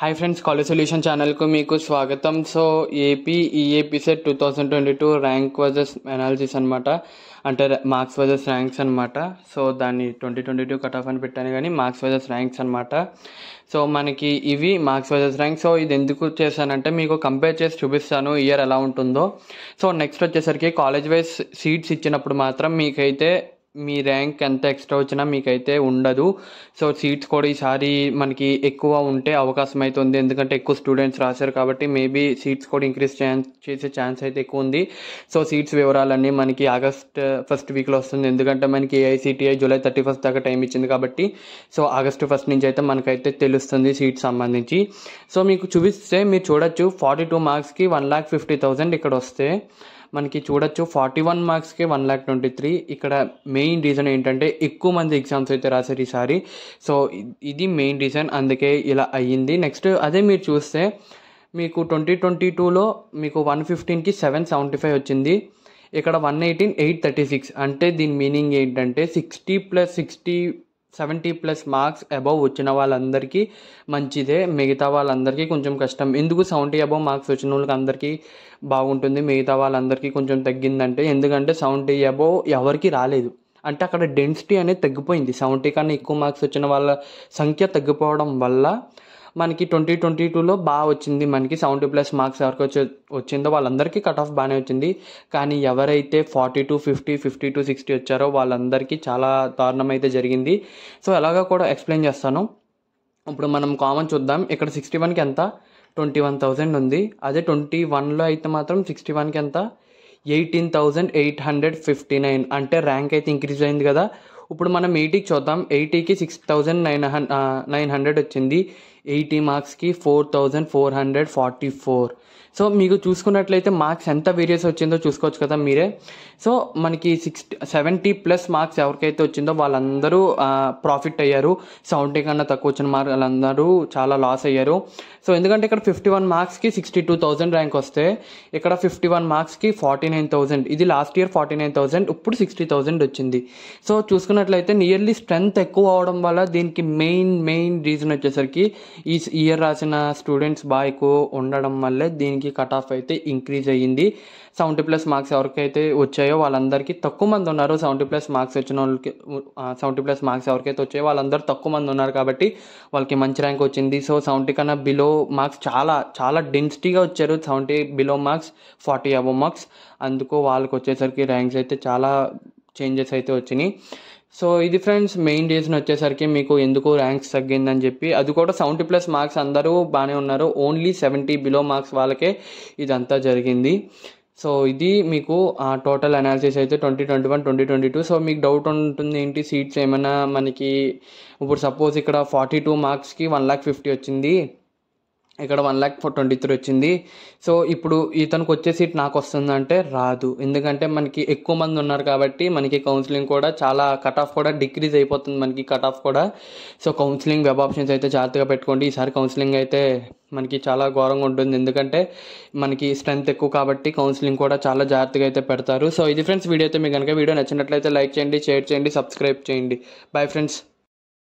hi friends college solution ఛానల్కు మీకు స్వాగతం so AP EAP two thousand twenty two rank versus analysis అనమాట అంటే మార్క్స్ వర్జెస్ ర్యాంక్స్ అనమాట సో దాన్ని twenty twenty two cut off అని పెట్టాను కానీ మార్క్స్ వర్జెస్ ర్యాంక్స్ అనమాట సో మనకి ఇవి మార్క్స్ వర్జెస్ ర్యాంక్స్ సో ఇది ఎందుకు చేశానంటే మీకు కంపేర్ చేసి చూపిస్తాను ఇయర్ ఎలా ఉంటుందో సో నెక్స్ట్ వచ్చేసరికి కాలేజ్ వైజ్ సీట్స్ ఇచ్చినప్పుడు మాత్రం మీకైతే మీ ర్యాంక్ ఎంత ఎక్స్ట్రా వచ్చినా మీకైతే ఉండదు సో సీట్స్ కూడా ఈసారి మనకి ఎక్కువ ఉంటే అవకాశం అయితే ఉంది ఎందుకంటే ఎక్కువ స్టూడెంట్స్ రాశారు కాబట్టి మేబీ సీట్స్ కూడా ఇంక్రీస్ ఛాన్స్ చేసే ఛాన్స్ అయితే ఎక్కువ ఉంది సో సీట్స్ వివరాలన్నీ మనకి ఆగస్ట్ ఫస్ట్ వీక్లో వస్తుంది ఎందుకంటే మనకి ఏఐసిటిఐ జూలై థర్టీ ఫస్ట్ దాకా టైం ఇచ్చింది కాబట్టి సో ఆగస్ట్ ఫస్ట్ నుంచి అయితే మనకైతే తెలుస్తుంది సీట్స్ సంబంధించి సో మీకు చూపిస్తే మీరు చూడొచ్చు ఫార్టీ టూ మార్క్స్కి వన్ ల్యాక్ ఫిఫ్టీ థౌసండ్ ఇక్కడ వస్తే మనకి చూడొచ్చు ఫార్టీ వన్ మార్క్స్కి వన్ ల్యాక్ ట్వంటీ త్రీ ఇక్కడ మెయిన్ రీజన్ ఏంటంటే ఎక్కువ మంది ఎగ్జామ్స్ అయితే రాశారు ఈసారి సో ఇది మెయిన్ రీజన్ అందుకే ఇలా అయ్యింది నెక్స్ట్ అదే మీరు చూస్తే మీకు ట్వంటీ ట్వంటీ టూలో మీకు వన్ ఫిఫ్టీన్కి సెవెన్ సెవెంటీ ఫైవ్ వచ్చింది ఇక్కడ one eighteen eight thirty six అంటే దీని మీనింగ్ ఏంటంటే sixty plus sixty seventy plus marks above వచ్చిన వాళ్ళందరికీ మంచిదే మిగతా వాళ్ళందరికీ కొంచెం కష్టం ఎందుకు సెవెంటీ అబవ్ మార్క్స్ వచ్చిన వాళ్ళకి అందరికీ బాగుంటుంది మిగతా వాళ్ళందరికీ కొంచెం తగ్గిందంటే ఎందుకంటే సెవెంటీ అబవ్ ఎవరికి రాలేదు అంటే అక్కడ డెన్సిటీ అనేది తగ్గిపోయింది సెవెంటీ కన్నా ఎక్కువ మార్క్స్ వచ్చిన వాళ్ళ సంఖ్య తగ్గిపోవడం వల్ల మనకి ట్వంటీ ట్వంటీ టూలో బాగా వచ్చింది మనకి సెవెంటీ ప్లస్ మార్క్స్ ఎవరికి వచ్చి వచ్చిందో వాళ్ళందరికీ కట్ ఆఫ్ బాగానే వచ్చింది కానీ ఎవరైతే forty to fifty fifty to sixty వచ్చారో వాళ్ళందరికీ చాలా దారుణం అయితే జరిగింది సో ఎలాగా కూడా ఎక్స్ప్లెయిన్ చేస్తాను ఇప్పుడు మనం కామన్ చూద్దాం ఇక్కడ సిక్స్టీ వన్కి ఎంత ట్వంటీ వన్ థౌజండ్ ఉంది అదే ట్వంటీ వన్లో అయితే మాత్రం సిక్స్టీ వన్కి ఎంత eighteen thousand eight hundred fifty nine అంటే ర్యాంక్ అయితే ఇంక్రీజ్ అయింది కదా ఇప్పుడు మనం ఎయిటీకి చూద్దాం ఎయిటీకి six thousand nine nine hundred వచ్చింది ఎయిటీ మార్క్స్కి four thousand four hundred forty four so మీకు చూసుకున్నట్లయితే మార్క్స్ ఎంత వేరియస్ వచ్చిందో చూసుకోవచ్చు కదా మీరే సో మనకి సిక్స్టీ సెవెంటీ ప్లస్ మార్క్స్ ఎవరికైతే వచ్చిందో వాళ్ళందరూ ప్రాఫిట్ అయ్యారు సెవెంటీ కన్నా తక్కువ వచ్చిన మార్క్ వాళ్ళందరూ చాలా లాస్ అయ్యారు సో ఎందుకంటే ఇక్కడ ఫిఫ్టీ వన్ మార్క్స్కి సిక్స్టీ టూ థౌజండ్ ర్యాంక్ వస్తే ఇక్కడ ఫిఫ్టీ వన్ మార్క్స్కి ఫార్టీ నైన్ థౌజండ్ ఇది last year forty nine thousand ఇప్పుడు సిక్స్టీ థౌజండ్ వచ్చింది సో చూసుకున్నట్లయితే నియర్లీ స్ట్రెంగ్త్ ఎక్కువ అవడం వల్ల దీనికి మెయిన్ మెయిన్ రీజన్ వచ్చేసరికి ఈ ఇయర్ రాసిన స్టూడెంట్స్ బాగా ఎక్కువ ఉండడం వల్లే దీనికి కట్ ఆఫ్ అయితే ఇంక్రీజ్ అయ్యింది సెవెంటీ ప్లస్ మార్క్స్ ఎవరికైతే వచ్చాయో వాళ్ళందరికీ తక్కువ మంది ఉన్నారు సెవెంటీ ప్లస్ మార్క్స్ వచ్చిన వాళ్ళకి సెవెంటీ ప్లస్ మార్క్స్ ఎవరికైతే వచ్చాయో వాళ్ళందరూ తక్కువ మంది ఉన్నారు కాబట్టి వాళ్ళకి మంచి ర్యాంక్ వచ్చింది సో సెవెంటీ కన్నా బిలో మార్క్స్ చాలా చాలా డెన్సిటీగా వచ్చారు seventy below marks forty above marks అందుకు వాళ్ళకి వచ్చేసరికి ర్యాంక్స్ అయితే చాలా చేంజెస్ అయితే వచ్చినాయి సో ఇది ఫ్రెండ్స్ మెయిన్ రీజన్ వచ్చేసరికి మీకు ఎందుకు ర్యాంక్స్ తగ్గిందని చెప్పి అది కూడా సెవెంటీ ప్లస్ మార్క్స్ అందరూ బాగానే ఉన్నారు ఓన్లీ సెవెంటీ బిలో మార్క్స్ వాళ్ళకే ఇదంతా జరిగింది సో ఇది మీకు ఆ టోటల్ అనాలిసిస్ అయితే twenty twenty one twenty twenty two so మీకు డౌట్ ఉంటుంది ఏంటి సీట్స్ ఏమైనా మనకి ఇప్పుడు సపోజ్ ఇక్కడ ఫార్టీ టూ మార్క్స్కి వన్ ల్యాక్ ఫిఫ్టీ వచ్చింది ఇక్కడ one lakh four twenty three వచ్చింది సో ఇప్పుడు ఇతనికి వచ్చే సీట్ నాకు వస్తుందంటే రాదు ఎందుకంటే మనకి ఎక్కువ మంది ఉన్నారు కాబట్టి మనకి కౌన్సిలింగ్ కూడా చాలా కట్ ఆఫ్ కూడా డిక్రీజ్ అయిపోతుంది మనకి కట్ ఆఫ్ కూడా సో కౌన్సిలింగ్ వెబ్ ఆప్షన్స్ అయితే జాగ్రత్తగా పెట్టుకోండి ఈసారి కౌన్సిలింగ్ అయితే మనకి చాలా ఘోరంగా ఉంటుంది ఎందుకంటే మనకి స్ట్రెంత్ ఎక్కువ కాబట్టి కౌన్సిలింగ్ కూడా చాలా జాగ్రత్తగా అయితే పెడతారు సో ఇది ఫ్రెండ్స్ వీడియో అయితే మీకు కనుక వీడియో నచ్చినట్లయితే లైక్ చేయండి షేర్ చేయండి సబ్స్క్రైబ్ చేయండి బాయ్ ఫ్రెండ్స్